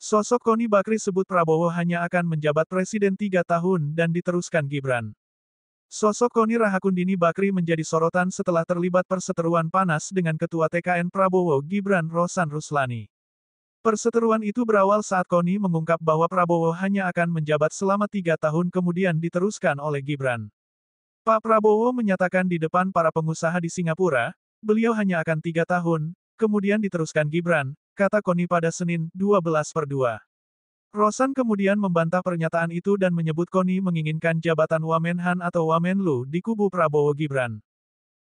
Sosok Koni Bakri sebut Prabowo hanya akan menjabat presiden tiga tahun dan diteruskan Gibran. Sosok Koni Rahakundini Bakri menjadi sorotan setelah terlibat perseteruan panas dengan Ketua TKN Prabowo Gibran Rosan Ruslani. Perseteruan itu berawal saat Koni mengungkap bahwa Prabowo hanya akan menjabat selama tiga tahun kemudian diteruskan oleh Gibran. Pak Prabowo menyatakan di depan para pengusaha di Singapura, beliau hanya akan tiga tahun, kemudian diteruskan Gibran, kata Koni pada Senin, 12 per 2. Rosan kemudian membantah pernyataan itu dan menyebut Koni menginginkan jabatan Wamenhan atau Wamenlu di kubu Prabowo Gibran.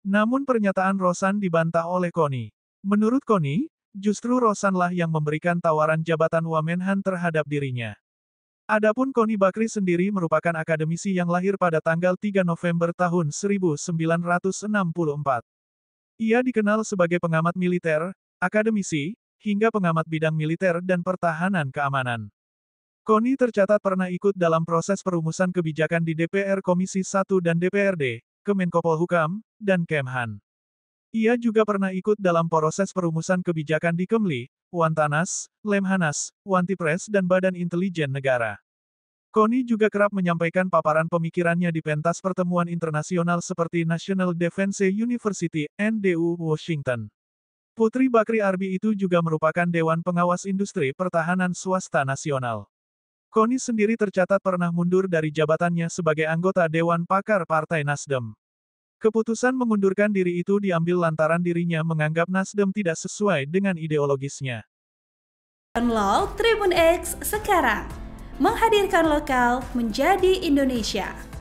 Namun pernyataan Rosan dibantah oleh Koni. Menurut Koni, justru Rosanlah yang memberikan tawaran jabatan Wamenhan terhadap dirinya. Adapun Koni Bakri sendiri merupakan akademisi yang lahir pada tanggal 3 November tahun 1964. Ia dikenal sebagai pengamat militer, akademisi, hingga pengamat bidang militer dan pertahanan keamanan. Koni tercatat pernah ikut dalam proses perumusan kebijakan di DPR Komisi 1 dan DPRD, Kemenkopolhukam dan Kemhan. Ia juga pernah ikut dalam proses perumusan kebijakan di Kemli, Wantanas, Lemhanas, Wantipres dan Badan Intelijen Negara. Koni juga kerap menyampaikan paparan pemikirannya di pentas pertemuan internasional seperti National Defense University, NDU, Washington. Putri Bakri Arbi itu juga merupakan Dewan Pengawas Industri Pertahanan Swasta Nasional. Koni sendiri tercatat pernah mundur dari jabatannya sebagai anggota Dewan Pakar Partai Nasdem. Keputusan mengundurkan diri itu diambil lantaran dirinya menganggap Nasdem tidak sesuai dengan ideologisnya. Download Tribun X sekarang, menghadirkan lokal menjadi Indonesia.